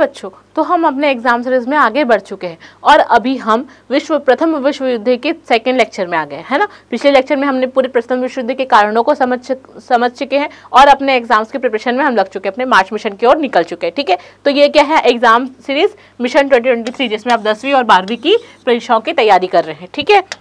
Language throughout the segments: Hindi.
बच्चों तो हम अपने एग्जाम सीरीज में आगे बढ़ चुके हैं और अभी हम विश्व प्रथम विश्व युद्ध के सेकेंड लेक्चर में आ गए है ना पिछले लेक्चर में हमने पूरे प्रथम विश्व युद्ध के कारणों को समझ समझ चुके हैं और अपने एग्जाम्स के प्रिपरेशन में हम लग चुके हैं अपने मार्च मिशन की ओर निकल चुके हैं ठीक है थीके? तो ये क्या है एग्जाम सीरीज मिशन ट्वेंटी जिसमें आप दसवीं और बारहवीं की परीक्षाओं की तैयारी कर रहे हैं ठीक है थीके?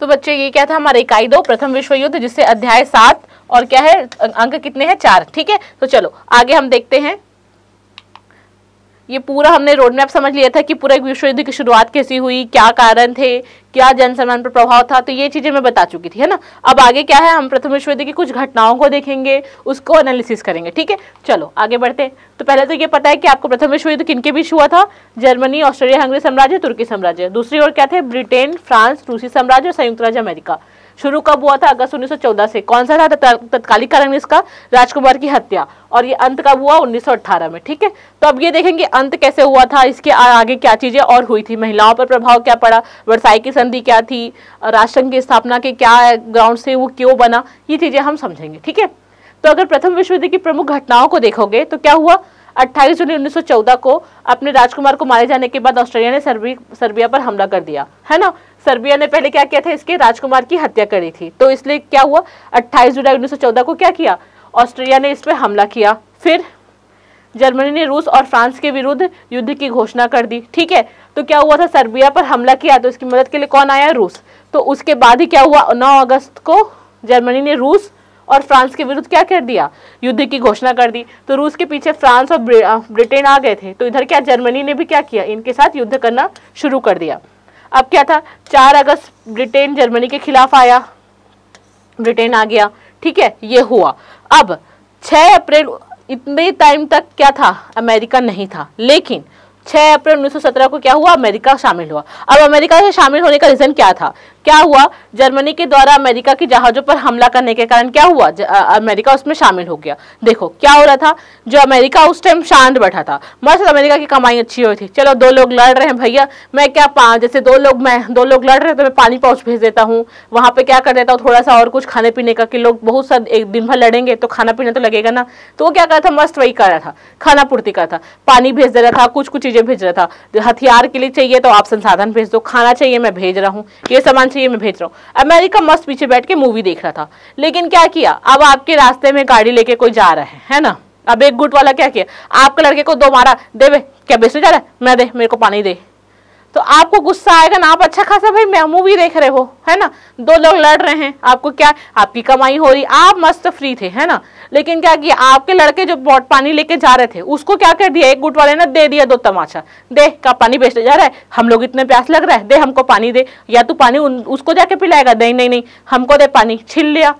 तो बच्चे ये क्या था हमारा इकाई दो प्रथम विश्व युद्ध जिससे अध्याय सात और क्या है अंक कितने हैं चार ठीक है तो चलो आगे हम देखते हैं ये पूरा हमने रोड मैप समझ लिया था कि पूरा एक विश्व युद्ध की शुरुआत कैसी हुई क्या कारण थे क्या जनसमान पर प्रभाव था तो ये चीजें मैं बता चुकी थी है ना अब आगे क्या है हम प्रथम विश्व युद्ध की कुछ घटनाओं को देखेंगे उसको एनालिसिस करेंगे ठीक है चलो आगे बढ़ते हैं तो पहले तो ये पता है कि आपको प्रथम विश्व युद्ध किनके बीच हुआ था जर्मनी ऑस्ट्रेलिया हंगरी साम्राज्य तुर्की साम्राज्य दूसरी ओर क्या थे ब्रिटेन फ्रांस रूसी साम्राज्य और संयुक्त राज्य अमेरिका शुरू कब हुआ था अगस्त 1914 से कौन सा था तत्कालिक कारण इसका राजकुमार की हत्या और ये अंत कब हुआ 1918 में ठीक है तो अब ये देखेंगे अंत कैसे हुआ था इसके आगे क्या चीजें और हुई थी महिलाओं पर प्रभाव क्या पड़ा वर्षाई की संधि क्या थी राष्ट्रसंघ की स्थापना के क्या ग्राउंड से वो क्यों बना ये चीजें हम समझेंगे ठीक है तो अगर प्रथम विश्व युद्ध की प्रमुख घटनाओं को देखोगे तो क्या हुआ 28 जून 1914 को अपने राजकुमार को मारे जाने के बाद ऑस्ट्रेलिया ने सर्बिया पर हमला कर दिया है ना सर्बिया ने पहले क्या किया था इसके राजकुमार की हत्या करी थी तो इसलिए क्या हुआ 28 जुलाई 1914 को क्या किया ऑस्ट्रेलिया ने इस पर हमला किया फिर जर्मनी ने रूस और फ्रांस के विरुद्ध युद्ध की घोषणा कर दी ठीक है तो क्या हुआ था सर्बिया पर हमला किया तो इसकी मदद के लिए कौन आया रूस तो उसके बाद ही क्या हुआ 9 अगस्त को जर्मनी ने रूस और फ्रांस के विरुद्ध क्या कर दिया युद्ध की घोषणा कर दी तो रूस के पीछे फ्रांस और ब्रिटेन आ गए थे तो इधर क्या जर्मनी ने भी क्या किया इनके साथ युद्ध करना शुरू कर दिया अब क्या था चार अगस्त ब्रिटेन जर्मनी के खिलाफ आया ब्रिटेन आ गया ठीक है ये हुआ अब 6 अप्रैल इतने टाइम तक क्या था अमेरिका नहीं था लेकिन 6 अप्रैल 1917 को क्या हुआ अमेरिका शामिल हुआ अब अमेरिका से शामिल होने का रीज़न क्या था क्या हुआ जर्मनी के द्वारा अमेरिका के जहाजों पर हमला करने के कारण क्या हुआ अमेरिका उसमें शामिल हो गया देखो क्या हो रहा था जो अमेरिका उस टाइम शांत बैठा था मस्त अमेरिका की कमाई अच्छी हुई थी चलो दो लोग लड़ रहे हैं भैया मैं क्या जैसे दो लोग मैं दो लोग लड़ रहे हैं तो मैं पानी पाउच भेज देता हूँ वहाँ पे क्या कर देता हूँ थोड़ा सा और कुछ खाने पीने का कि लोग बहुत सा एक दिन भर लड़ेंगे तो खाना पीना तो लगेगा ना तो वो क्या कर रहा था मस्त वही कर रहा था खाना पूर्ति कर था पानी भेज दे रहा था कुछ कुछ चीज़ें भेज रहा था हथियार के लिए चाहिए तो आप संसाधन भेज दो खाना चाहिए मैं भेज रहा हूँ ये सामान चाहिए मैं भेज रहा हूँ अमेरिका मस्त पीछे बैठ के मूवी देख रहा था लेकिन क्या किया अब आपके रास्ते में गाड़ी लेके कोई जा रहा है है ना अब एक गुट वाला क्या किया आपके लड़के को दो मारा दे क्या बेचने जा रहा है मैं दे मेरे को पानी दे तो आपको गुस्सा आएगा ना आप अच्छा खासा भाई मैं मूवी देख रहे हो है ना दो लोग लड़ रहे हैं आपको क्या आपकी कमाई हो रही आप मस्त फ्री थे है ना लेकिन क्या किया आपके लड़के जो बॉट पानी लेके जा रहे थे उसको क्या कर दिया एक गुट वाले ने दे दिया दो तमाशा दे का पानी बेचते जा रहा है हम लोग इतने प्यास लग रहा है दे हमको पानी दे या तू पानी उसको जाके पिलाएगा नहीं नहीं नहीं हमको दे पानी छिल लिया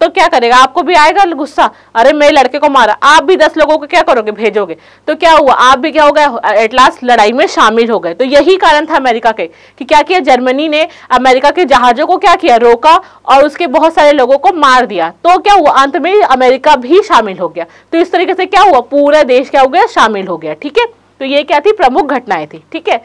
तो क्या करेगा आपको भी आएगा गुस्सा अरे मेरे लड़के को मारा आप भी दस लोगों को क्या करोगे भेजोगे तो क्या हुआ आप भी क्या हो गए एट लास्ट लड़ाई में शामिल हो गए तो यही कारण था अमेरिका के कि क्या किया जर्मनी ने अमेरिका के जहाजों को क्या किया रोका और उसके बहुत सारे लोगों को मार दिया तो क्या हुआ अंत में अमेरिका भी शामिल हो गया तो इस तरीके से क्या हुआ पूरा देश क्या हो गया शामिल हो गया ठीक है तो ये क्या थी प्रमुख घटनाएं थी ठीक है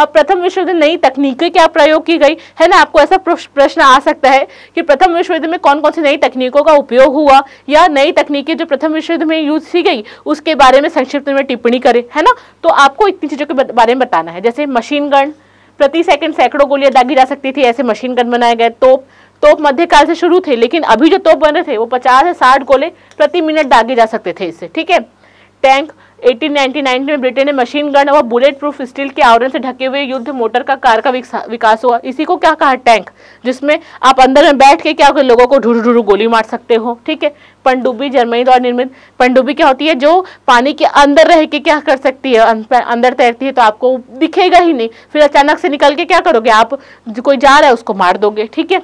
अब प्रथम विश्व युद्ध नई तकनीकें क्या प्रयोग की गई है ना आपको ऐसा प्रश्न आ सकता है कि प्रथम विश्व युद्ध में कौन कौन सी नई तकनीकों का उपयोग हुआ या नई तकनीकें जो प्रथम विश्व युद्ध में यूज की गई उसके बारे में संक्षिप्त में टिप्पणी करें है ना तो आपको इतनी चीज़ों के बारे में बताना है जैसे मशीन गण प्रति सेकंड सैकड़ों गोलियां दागी जा सकती थी ऐसे मशीन गन बनाए गए तोप तोप मध्यकाल से शुरू थे लेकिन अभी जो तोप बन रहे थे वो पचास से साठ गोले प्रति मिनट दागे जा सकते थे इससे ठीक है टैंक 1899 में ब्रिटेन ने मशीन गन और बुलेट प्रूफ स्टील के आवरण से ढके हुए युद्ध मोटर का कार का विकास हुआ इसी को क्या कहा टैंक जिसमें आप अंदर में बैठ के क्या होकर लोगों को ढूर ढूर गोली मार सकते हो ठीक है पंडुबी जर्मनी द्वारा निर्मित पंडुबी क्या होती है जो पानी के अंदर रह के क्या कर सकती है अं, अंदर तैरती है तो आपको दिखेगा ही नहीं फिर अचानक से निकल के क्या करोगे आप कोई जा रहा है उसको मार दोगे ठीक है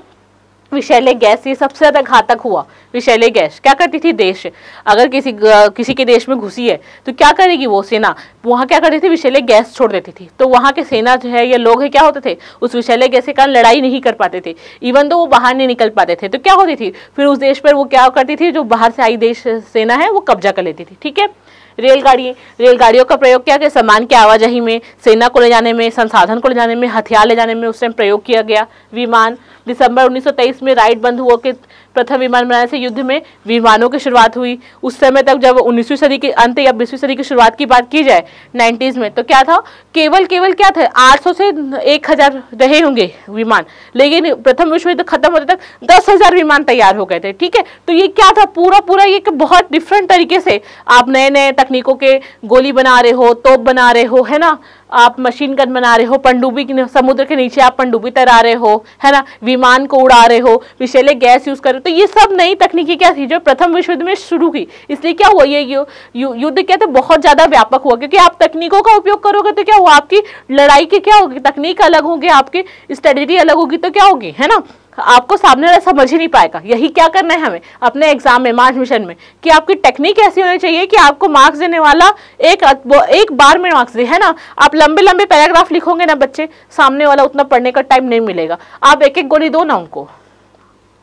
विषैले गैस ये सबसे ज़्यादा घातक हुआ विषैले गैस क्या करती थी देश अगर किसी किसी के देश में घुसी है तो क्या करेगी वो सेना वहाँ क्या करती थी विषैले गैस छोड़ देती थी तो वहाँ के सेना जो है या लोग है क्या होते थे उस विषैले गैस के कारण लड़ाई नहीं कर पाते थे इवन तो वो बाहर नहीं निकल पाते थे तो क्या होती थी फिर उस देश पर वो क्या करती थी जो बाहर से आई देश सेना है वो कब्जा कर लेती थी ठीक है रेलगाड़ी रेलगाड़ियों का प्रयोग किया गया सामान की आवाजाही में सेना को ले जाने में संसाधन को ले जाने में हथियार ले जाने में उस टाइम प्रयोग किया गया विमान दिसंबर 1923 में राइट हुआ के प्रथम विमान बनाने से युद्ध में विमानों की शुरुआत हुई उस समय तक जब उन्नीसवीं सदी के अंत या बीसवीं सदी की शुरुआत की बात की जाए नाइन्टीज में तो क्या था केवल केवल क्या था 800 से 1000 रहे होंगे विमान लेकिन प्रथम विश्व युद्ध खत्म होते तक दस विमान तैयार हो गए थे ठीक है तो ये क्या था पूरा पूरा ये बहुत डिफरेंट तरीके से आप नए नए तकनीकों के गोली बना रहे हो तोप बना रहे हो है ना आप मशीन गन बना रहे हो पंडुबी समुद्र के नीचे आप पंडुबी तैरा रहे हो है ना विमान को उड़ा रहे हो विशेले गैस यूज़ कर रहे हो तो ये सब नई तकनीकी क्या थी जो प्रथम विश्व युद्ध में शुरू की इसलिए क्या हुआ ये युद्ध यु, क्या था बहुत ज़्यादा व्यापक हुआ क्योंकि आप तकनीकों का उपयोग करोगे तो क्या हुआ आपकी लड़ाई की क्या होगी तकनीक अलग होगी आपकी स्ट्रेटेजी अलग होगी तो क्या होगी है ना आपको सामने वाला समझ ही नहीं पाएगा यही क्या करना है हमें अपने एग्जाम में मार्च मिशन में कि आपकी टेक्निक ऐसी होनी चाहिए कि आपको मार्क्स देने वाला एक एक बार में मार्क्स दे है ना आप लंबे लंबे पैराग्राफ लिखोगे ना बच्चे सामने वाला उतना पढ़ने का टाइम नहीं मिलेगा आप एक एक गोली दो ना उनको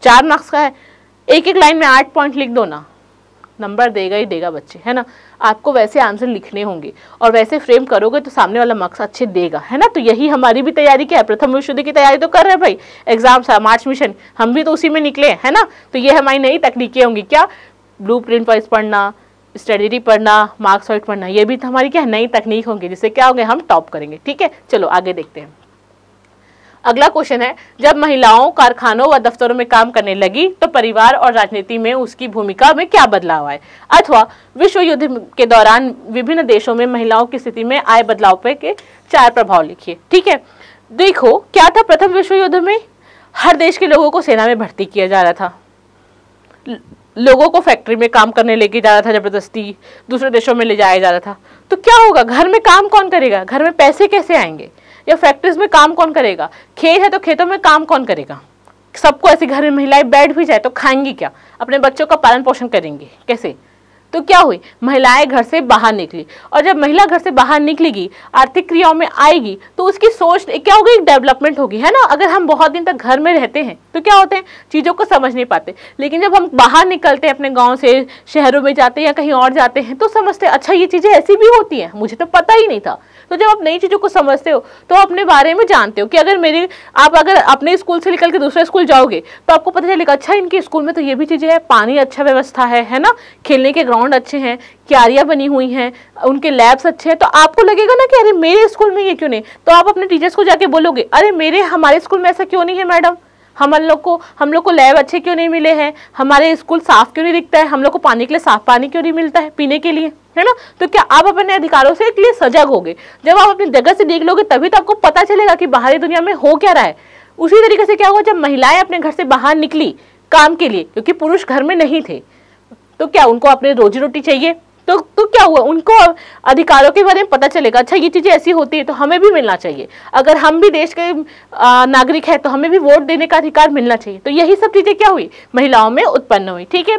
चार मार्क्स का है एक एक लाइन में आठ पॉइंट लिख दो ना नंबर देगा ही देगा बच्चे है ना आपको वैसे आंसर लिखने होंगे और वैसे फ्रेम करोगे तो सामने वाला मार्क्स अच्छे देगा है ना तो यही हमारी भी तैयारी क्या है प्रथम विश्व युद्ध की तैयारी तो कर रहे हैं भाई एग्जाम मार्च मिशन हम भी तो उसी में निकले है ना तो ये हमारी नई तकनीकें होंगी क्या ब्लू प्रिंट वाइज पढ़ना स्टडी पढ़ना मार्क्स वाइट पढ़ना ये भी तो हमारी क्या नई तकनीक होंगी जिससे क्या होंगे हम टॉप करेंगे ठीक है चलो आगे देखते हैं अगला क्वेश्चन है जब महिलाओं कारखानों व दफ्तरों में काम करने लगी तो परिवार और राजनीति में उसकी भूमिका में क्या बदलाव आए अथवा विश्व युद्ध के दौरान विभिन्न देशों में महिलाओं की स्थिति में आए बदलाव पे के चार प्रभाव लिखिए ठीक है देखो क्या था प्रथम विश्व युद्ध में हर देश के लोगों को सेना में भर्ती किया जा रहा था लोगों को फैक्ट्री में काम करने लेके जा रहा था जबरदस्ती दूसरे देशों में ले जाया जा रहा था तो क्या होगा घर में काम कौन करेगा घर में पैसे कैसे आएंगे या फैक्ट्रीज में काम कौन करेगा खेत है तो खेतों में काम कौन करेगा सबको ऐसे घर में महिलाएं बैठ भी जाए तो खाएंगी क्या अपने बच्चों का पालन पोषण करेंगी कैसे तो क्या हुई महिलाएं घर से बाहर निकली और जब महिला घर से बाहर निकलेगी आर्थिक क्रियाओं में आएगी तो उसकी सोच क्या होगी डेवलपमेंट होगी है ना अगर हम बहुत दिन तक घर में रहते हैं तो क्या होते हैं चीज़ों को समझ नहीं पाते लेकिन जब हम बाहर निकलते हैं अपने गाँव से शहरों में जाते हैं या कहीं और जाते हैं तो समझते अच्छा ये चीज़ें ऐसी भी होती हैं मुझे तो पता ही नहीं था तो जब आप नई चीज़ों को समझते हो तो अपने बारे में जानते हो कि अगर मेरे आप अगर अपने स्कूल से निकल के दूसरे स्कूल जाओगे तो आपको पता चलेगा अच्छा इनके स्कूल में तो ये भी चीज़ें हैं पानी अच्छा व्यवस्था है है ना खेलने के ग्राउंड ग्राउंड अच्छे हैं क्यारियाँ बनी हुई हैं उनके लैब्स अच्छे हैं तो आपको लगेगा ना कि अरे मेरे स्कूल में ये क्यों नहीं तो आप अपने टीचर्स को जाके बोलोगे अरे मेरे हमारे स्कूल में ऐसा क्यों नहीं है मैडम हम लोग को हम लोग को लैब अच्छे क्यों नहीं मिले हैं हमारे स्कूल साफ क्यों नहीं दिखता है हम लोग को पानी के लिए साफ पानी क्यों नहीं मिलता है पीने के लिए है ना तो क्या आप अपने अधिकारों से एक लिए सजग होगे जब आप अपनी जगह से देख लोगे तभी तो आपको पता चलेगा कि बाहरी दुनिया में हो क्या रहा है उसी तरीके से क्या हुआ जब महिलाएं अपने घर से बाहर निकली काम के लिए क्योंकि पुरुष घर में नहीं थे तो क्या उनको अपने रोजी रोटी चाहिए तो तो क्या हुआ उनको अधिकारों के बारे में पता चलेगा अच्छा ये चीज़ें ऐसी होती है तो हमें भी मिलना चाहिए अगर हम भी देश के नागरिक है तो हमें भी वोट देने का अधिकार मिलना चाहिए तो यही सब चीज़ें क्या हुई महिलाओं में उत्पन्न हुई ठीक है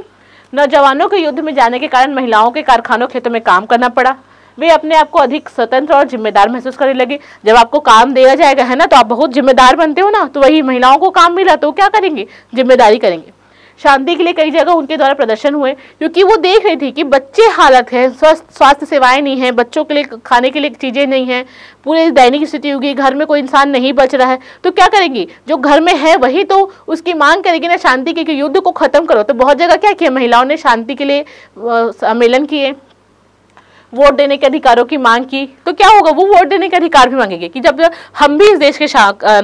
नौजवानों के युद्ध में जाने के कारण महिलाओं के कारखानों खेतों में काम करना पड़ा वे अपने आप को अधिक स्वतंत्र और जिम्मेदार महसूस करने लगे जब आपको काम दिया जाएगा है ना तो आप बहुत जिम्मेदार बनते हो ना तो वही महिलाओं को काम मिला तो क्या करेंगे जिम्मेदारी करेंगे शांति के लिए कई जगह उनके द्वारा प्रदर्शन हुए क्योंकि वो देख रही थी कि बच्चे हालत है स्वस्थ स्वास्थ्य सेवाएं नहीं है बच्चों के लिए खाने के लिए चीज़ें नहीं है पूरे दैनिक स्थिति होगी घर में कोई इंसान नहीं बच रहा है तो क्या करेगी जो घर में है वही तो उसकी मांग करेगी ना शांति की युद्ध को ख़त्म करो तो बहुत जगह क्या किया महिलाओं ने शांति के लिए सम्मेलन किए वोट देने के अधिकारों की मांग की तो क्या होगा वो वोट देने के अधिकार भी मांगेंगे कि जब हम भी इस देश के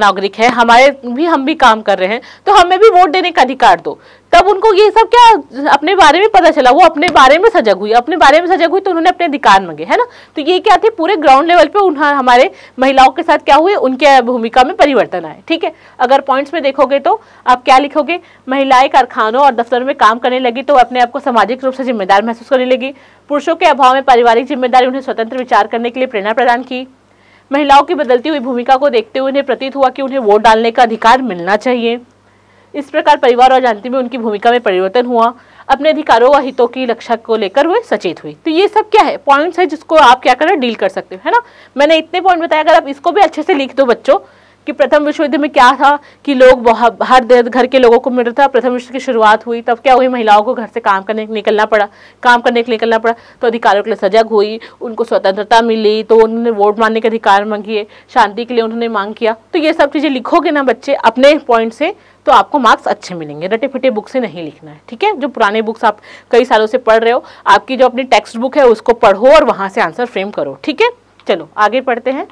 नागरिक हैं हमारे भी हम भी काम कर रहे हैं तो हमें भी वोट देने का अधिकार दो तब उनको ये सब क्या अपने बारे में पता चला वो अपने बारे में सजग हुई अपने बारे में सजग हुई तो उन्होंने अपने अधिकार मांगे है ना तो ये क्या थी पूरे ग्राउंड लेवल पे उन्होंने हमारे महिलाओं के साथ क्या हुए उनके भूमिका में परिवर्तन आए ठीक है अगर पॉइंट्स में देखोगे तो आप क्या लिखोगे महिलाएं कारखानों और दफ्तरों में काम करने लगी तो अपने आप को सामाजिक रूप से जिम्मेदार महसूस करने लगी पुरुषों के अभाव में पारिवारिक जिम्मेदारी उन्हें स्वतंत्र विचार करने के लिए प्रेरणा प्रदान की महिलाओं की बदलती हुई भूमिका को देखते हुए उन्हें प्रतीत हुआ कि उन्हें वोट डालने का अधिकार मिलना चाहिए इस प्रकार परिवार और जानती में उनकी भूमिका में परिवर्तन हुआ अपने अधिकारों व हितों की रक्षा को लेकर हुए सचेत हुई तो ये सब क्या है पॉइंट्स है जिसको आप क्या करें डील कर सकते हो है ना मैंने इतने पॉइंट बताया अगर आप इसको भी अच्छे से लिख दो बच्चों कि प्रथम विश्व युद्ध में क्या था कि लोग हर घर के लोगों को मिल रहा था प्रथम विश्व की शुरुआत हुई तब क्या हुई महिलाओं को घर से काम करने निकलना पड़ा काम करने के लिए निकलना पड़ा तो अधिकारों के लिए सजग हुई उनको स्वतंत्रता मिली तो उन्होंने वोट मारने के अधिकार मांगिए शांति के लिए उन्होंने मांग किया तो ये सब चीज़ें लिखोगे ना बच्चे अपने पॉइंट से तो आपको मार्क्स अच्छे मिलेंगे रटे फिटे बुक से नहीं लिखना है ठीक है जो पुराने बुक्स आप कई सालों से पढ़ रहे हो आपकी जो अपनी टेक्स्ट बुक है उसको पढ़ो और वहाँ से आंसर फ्रेम करो ठीक है चलो आगे पढ़ते हैं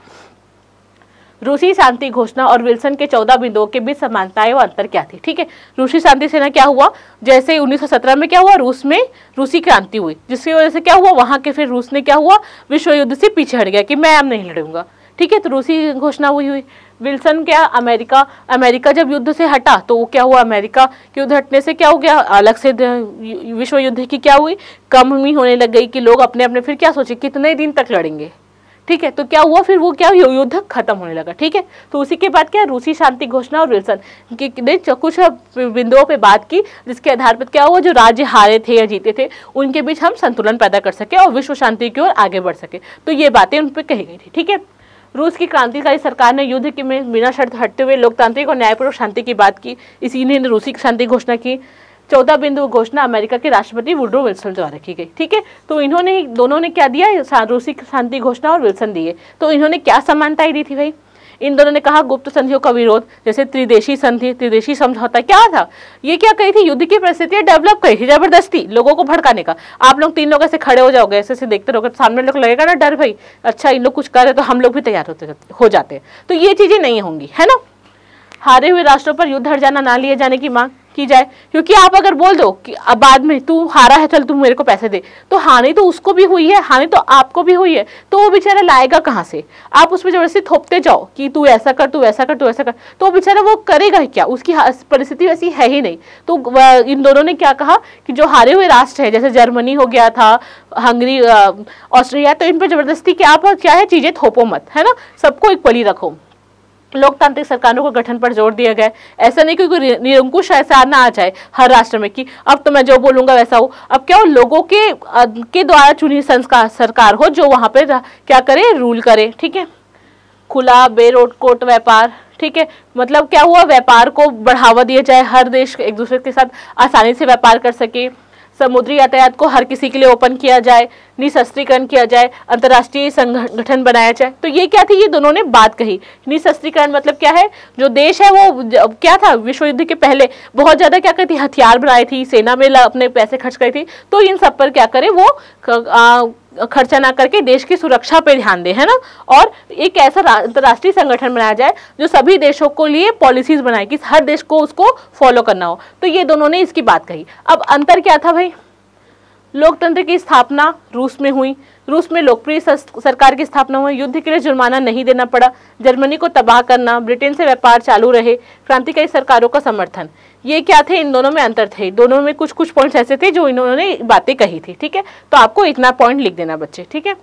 रूसी शांति घोषणा और विल्सन के चौदह बिंदुओं के बीच समानताएं व अंतर क्या थी ठीक है रूसी शांति सेना क्या हुआ जैसे 1917 में क्या हुआ रूस में रूसी क्रांति हुई जिसकी वजह से क्या हुआ वहां के फिर रूस ने क्या हुआ विश्व युद्ध से पीछे हट गया कि मैं अब नहीं लड़ूंगा ठीक है तो रूसी घोषणा हुई हुई विल्सन क्या अमेरिका अमेरिका जब युद्ध से हटा तो वो क्या हुआ अमेरिका के युद्ध हटने से क्या हो गया अलग से विश्व युद्ध की क्या हुई कम ही होने लग गई कि लोग अपने अपने फिर क्या सोचे कितने दिन तक लड़ेंगे ठीक है तो क्या हुआ फिर वो क्या युद्ध खत्म होने लगा ठीक है तो उसी के बाद क्या रूसी शांति घोषणा और विल्सन ने कुछ बिंदुओं पर बात की जिसके आधार पर क्या हुआ जो राज्य हारे थे या जीते थे उनके बीच हम संतुलन पैदा कर सके और विश्व शांति की ओर आगे बढ़ सके तो ये बातें उन पर कही गई थी ठीक है रूस की क्रांतिकारी सरकार ने युद्ध के में बिना शर्त हटते हुए लोकतांत्रिक और न्यायपूर्वक शांति की बात की इसी ने रूसी की शांति घोषणा की चौदह बिंदु घोषणा अमेरिका के राष्ट्रपति वुड्रो विल्सन द्वारा की गई ठीक है तो इन्होंने दोनों ने क्या दिया रूसी शांति घोषणा और विल्सन दिए तो इन्होंने क्या समानताएं दी थी भाई इन दोनों ने कहा गुप्त संधियों का विरोध जैसे त्रिदेशी संधि त्रिदेशी समझौता क्या था ये क्या कही थी युद्ध की परिस्थितियां डेवलप करी थी जबरदस्ती लोगों को भड़काने का आप लोग तीन लोग ऐसे खड़े हो जाओगे ऐसे ऐसे देखते रहोगे तो सामने लोग लगेगा ना डर भाई अच्छा इन लोग कुछ कर रहे तो हम लोग भी तैयार होते हो जाते हैं तो ये चीजें नहीं होंगी है ना हारे हुए राष्ट्रों पर युद्ध हर जाना ना लिए जाने की मांग की जाए क्योंकि आप अगर बोल दो कि अब बाद में तू हारा है चल तू मेरे को पैसे दे तो हानि तो उसको भी हुई है हानि तो आपको भी हुई है तो वो बेचारा लाएगा कहाँ से आप उस पर जबरदस्ती थोपते जाओ कि तू ऐसा कर तू ऐसा कर तू ऐसा कर तो वो बेचारा वो करेगा क्या उसकी परिस्थिति वैसी है ही नहीं तो इन दोनों ने क्या कहा कि जो हारे हुए राष्ट्र है जैसे जर्मनी हो गया था हंगरी ऑस्ट्रेलिया तो इन पर जबरदस्ती क्या आप क्या है चीज़ें थोपो मत है ना सबको इक्वली रखो लोकतांत्रिक सरकारों के गठन पर जोर दिया गया ऐसा नहीं क्योंकि निरंकुश ऐसा ना आ जाए हर राष्ट्र में कि अब तो मैं जो बोलूंगा वैसा हो अब क्या लोगों के के द्वारा चुनी संस्कार सरकार हो जो वहाँ पर क्या करे रूल करे ठीक है खुला बेरोड कोट व्यापार ठीक है मतलब क्या हुआ व्यापार को बढ़ावा दिया जाए हर देश एक दूसरे के साथ आसानी से व्यापार कर सके समुद्री यातायात को हर किसी के लिए ओपन किया जाए निशस्त्रीकरण किया जाए अंतर्राष्ट्रीय संगठन बनाया जाए तो ये क्या थी ये दोनों ने बात कही निशस्त्रीकरण मतलब क्या है जो देश है वो क्या था विश्व युद्ध के पहले बहुत ज़्यादा क्या करती हथियार बनाई थी सेना में अपने पैसे खर्च करी थी तो इन सब पर क्या करे वो खर्चा ना करके देश की सुरक्षा पर ध्यान दे है ना और एक ऐसा अंतर्राष्ट्रीय संगठन बनाया जाए जो सभी देशों को लिए पॉलिसीज बनाए कि हर देश को उसको फॉलो करना हो तो ये दोनों ने इसकी बात कही अब अंतर क्या था भाई लोकतंत्र की स्थापना रूस में हुई रूस में लोकप्रिय सरकार की स्थापना हुई युद्ध के लिए जुर्माना नहीं देना पड़ा जर्मनी को तबाह करना ब्रिटेन से व्यापार चालू रहे क्रांतिकारी सरकारों का समर्थन ये क्या थे इन दोनों में अंतर थे दोनों में कुछ कुछ पॉइंट्स ऐसे थे जो इन्होंने बातें कही थी ठीक है तो आपको इतना पॉइंट लिख देना बच्चे ठीक है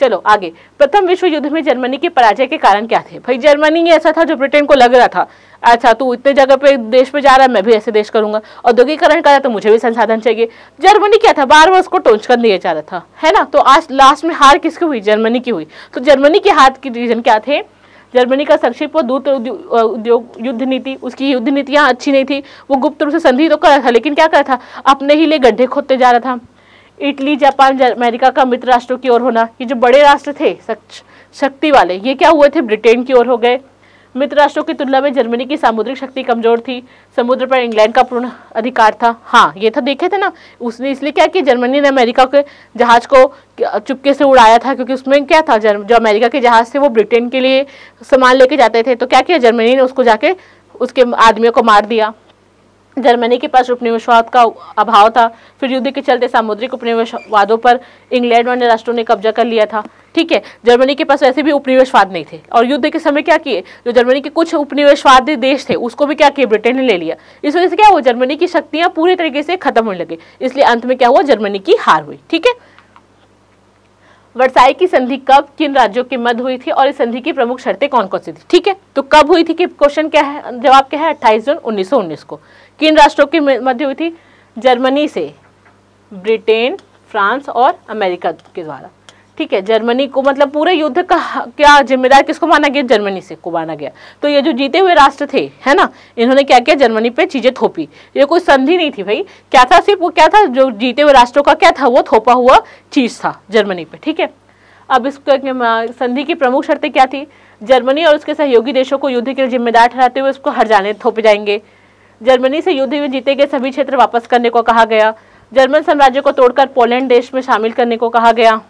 चलो आगे प्रथम विश्व युद्ध में जर्मनी के पराजय के कारण क्या थे भाई जर्मनी ऐसा था जो ब्रिटेन को लग रहा था अच्छा तू इतने जगह पे देश पे जा रहा है मैं भी ऐसे देश करूंगा औद्योगिकरण करा तो मुझे भी संसाधन चाहिए जर्मनी क्या था बार बार उसको टोच कर दिया जा रहा था है ना तो आज लास्ट में हार किसकी हुई जर्मनी की हुई तो जर्मनी के हाथ की रीजन क्या थे जर्मनी का संक्षिप्त दूत उद्योग युद्ध नीति उसकी युद्ध नीतियाँ अच्छी नहीं थी वो गुप्त रूप से संधि तो कर रहा था लेकिन क्या कर रहा था अपने ही लिए गड्ढे खोदते जा रहा था इटली जापान अमेरिका का मित्र राष्ट्रों की ओर होना ये जो बड़े राष्ट्र थे शक्ति वाले ये क्या हुए थे ब्रिटेन की ओर हो गए मित्र राष्ट्रों की तुलना में जर्मनी की सामुद्रिक शक्ति कमजोर थी समुद्र पर इंग्लैंड का पूर्ण अधिकार था हाँ ये था तो देखे थे ना उसने इसलिए क्या कि जर्मनी ने अमेरिका के जहाज को चुपके से उड़ाया था क्योंकि उसमें क्या था जो अमेरिका के जहाज थे वो ब्रिटेन के लिए सामान लेके जाते थे तो क्या किया जर्मनी ने उसको जाके उसके आदमियों को मार दिया जर्मनी के पास उपनिवेशवाद का अभाव था फिर युद्ध के चलते सामुद्रिक उपनिवेशवादों पर इंग्लैंड अन्य राष्ट्रों ने कब्जा कर लिया था ठीक है जर्मनी के पास वैसे भी उपनिवेशवाद नहीं थे और युद्ध के समय क्या किए जो जर्मनी के कुछ उपनिवेशवादी देश थे उसको भी क्या किए ब्रिटेन ने ले लिया इस वजह से क्या हुआ जर्मनी की शक्तियां पूरी तरीके से खत्म होने लगी इसलिए अंत में क्या हुआ जर्मनी की हार हुई ठीक है वर्साई की संधि कब किन राज्यों के मध्य हुई थी और इस संधि की प्रमुख शर्तें कौन कौन सी थी ठीक है तो कब हुई थी कि क्वेश्चन क्या है जवाब क्या है अट्ठाईस जून 1919 को किन राष्ट्रों के मध्य हुई थी जर्मनी से ब्रिटेन फ्रांस और अमेरिका के द्वारा ठीक है जर्मनी को मतलब पूरे युद्ध का क्या जिम्मेदार किसको माना गया जर्मनी से को माना गया तो ये जो जीते हुए राष्ट्र थे है ना इन्होंने क्या किया जर्मनी पे चीजें थोपी ये कोई संधि नहीं थी भाई क्या था सिर्फ वो क्या था जो जीते हुए राष्ट्रों का क्या था वो थोपा हुआ चीज था जर्मनी पे ठीक है अब इस संधि की प्रमुख शर्तें क्या थी जर्मनी और उसके सहयोगी देशों को युद्ध के लिए जिम्मेदार ठहराते हुए उसको हर जाने थोपे जाएंगे जर्मनी से युद्ध में जीते गए सभी क्षेत्र वापस करने को कहा गया जर्मन साम्राज्य को तोड़कर पोलैंड देश में शामिल करने को कहा गया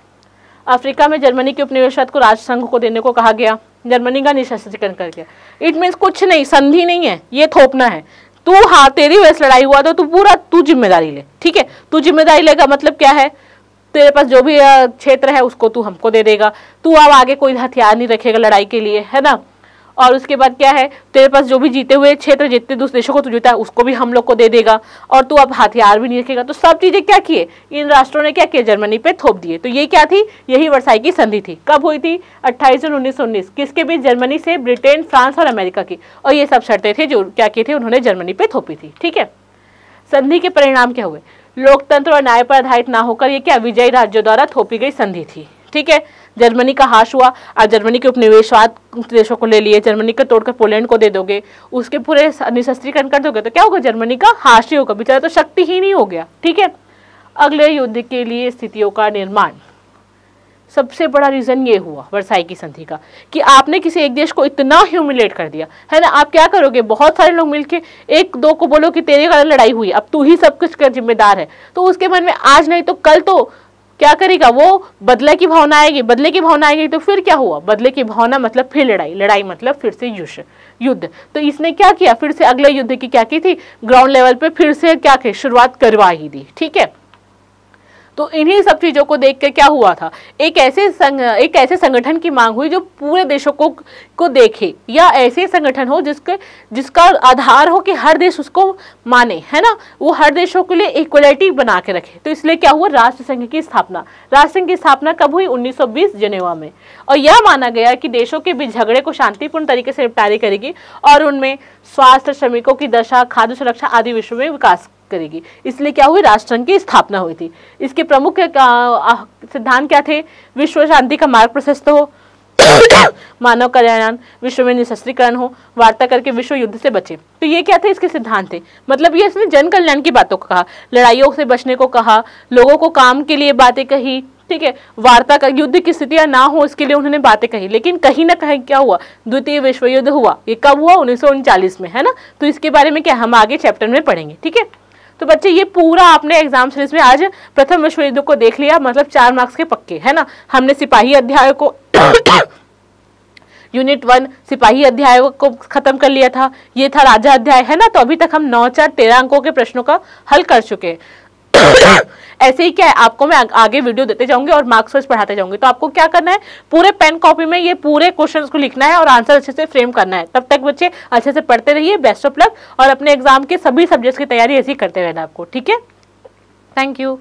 अफ्रीका में जर्मनी के उपनिवेशवाद को राजसंघ को देने को कहा गया जर्मनी का निशस्त्रीकरण कर गया इट मीन्स कुछ नहीं संधि नहीं है ये थोपना है तू हाँ तेरी वजह से लड़ाई हुआ तो तू पूरा तू जिम्मेदारी ले ठीक है तू जिम्मेदारी लेगा मतलब क्या है तेरे पास जो भी क्षेत्र है उसको तू हमको दे देगा तू अब आगे कोई हथियार नहीं रखेगा लड़ाई के लिए है ना और उसके बाद क्या है तेरे पास जो भी जीते हुए क्षेत्र जितने दूसरे देशों को तू जीता है उसको भी हम लोग को दे देगा और तू अब हथियार भी नहीं रखेगा तो सब चीजें क्या किए इन राष्ट्रों ने क्या किया जर्मनी पे थोप दिए तो ये क्या थी यही वर्षाई की संधि थी कब हुई थी अट्ठाईस जून उन्नीस सौ उन्नीस किसके बीच जर्मनी से ब्रिटेन फ्रांस और अमेरिका की और ये सब शर्तें थे जो क्या किए थे उन्होंने जर्मनी पे थोपी थी ठीक है संधि के परिणाम क्या हुए लोकतंत्र और न्याय पर आधारित ना होकर ये क्या विजयी राज्यों द्वारा थोपी गई संधि थी ठीक है जर्मनी का हाश हुआ आप जर्मनी के उपनिवेशवाद देशों को ले लिए जर्मनी का तोड़कर पोलैंड को दे दोगे उसके पूरे निशस्त्रीकरण कर दोगे तो क्या होगा जर्मनी का हाश ही होगा बेचारा तो शक्ति ही हो गया ठीक है अगले युद्ध के लिए स्थितियों का निर्माण सबसे बड़ा रीज़न ये हुआ वर्षाई की संधि का कि आपने किसी एक देश को इतना ह्यूमिलेट कर दिया है ना आप क्या करोगे बहुत सारे लोग मिलके एक दो को बोलो कि तेरे कारण लड़ाई हुई अब तू ही सब कुछ का जिम्मेदार है तो उसके मन में आज नहीं तो कल तो क्या करेगा वो बदले की भावना आएगी बदले की भावना आएगी तो फिर क्या हुआ बदले की भावना मतलब फिर लड़ाई लड़ाई मतलब फिर से युद्ध युद्ध तो इसने क्या किया फिर से अगले युद्ध की क्या की थी ग्राउंड लेवल पे फिर से क्या की शुरुआत करवा ही दी ठीक है तो इन्हीं सब चीज़ों को देख कर क्या हुआ था एक ऐसे संग, एक ऐसे संगठन की मांग हुई जो पूरे देशों को को देखे या ऐसे संगठन हो जिसके जिसका आधार हो कि हर देश उसको माने है ना वो हर देशों के लिए इक्वलिटी बना के रखे तो इसलिए क्या हुआ राष्ट्र संघ की स्थापना राष्ट्र संघ की स्थापना कब हुई 1920 जनेवा में और यह माना गया कि देशों के बीच झगड़े को शांतिपूर्ण तरीके से निपटारे करेगी और उनमें स्वास्थ्य श्रमिकों की दशा खाद्य सुरक्षा आदि विषयों में विकास करेगी इसलिए क्या हुई राष्ट्रसंघ की स्थापना हुई थी इसके प्रमुख सिद्धांत क्या थे विश्व शांति का मार्ग प्रशस्त हो मानव कल्याण विश्व में निशस्त्रीकरण हो वार्ता करके विश्व युद्ध से बचे तो ये क्या थे इसके सिद्धांत थे मतलब ये इसने जन कल्याण की बातों को कहा लड़ाइयों से बचने को कहा लोगों को काम के लिए बातें कही ठीक है वार्ता का युद्ध की स्थितियां ना हो इसके लिए उन्होंने बातें कही लेकिन कहीं ना कहीं क्या हुआ द्वितीय विश्व युद्ध हुआ ये कब हुआ उन्नीस में है ना तो इसके बारे में क्या हम आगे चैप्टर में पढ़ेंगे ठीक है तो बच्चे ये पूरा आपने एग्जाम सीरीज में आज प्रथम विश्व युद्ध को देख लिया मतलब चार मार्क्स के पक्के है ना हमने सिपाही अध्याय को यूनिट वन सिपाही अध्याय को खत्म कर लिया था ये था राजा अध्याय है ना तो अभी तक हम नौ चार तेरह अंकों के प्रश्नों का हल कर चुके हैं ऐसे ही क्या है आपको मैं आगे वीडियो देते जाऊंगी और मार्क्स वाइज पढ़ाते जाऊंगी तो आपको क्या करना है पूरे पेन कॉपी में ये पूरे क्वेश्चंस को लिखना है और आंसर अच्छे से फ्रेम करना है तब तक बच्चे अच्छे से पढ़ते रहिए बेस्ट ऑफ लक और अपने एग्जाम के सभी सब्जेक्ट्स की तैयारी ऐसी करते रहना आपको ठीक है थैंक यू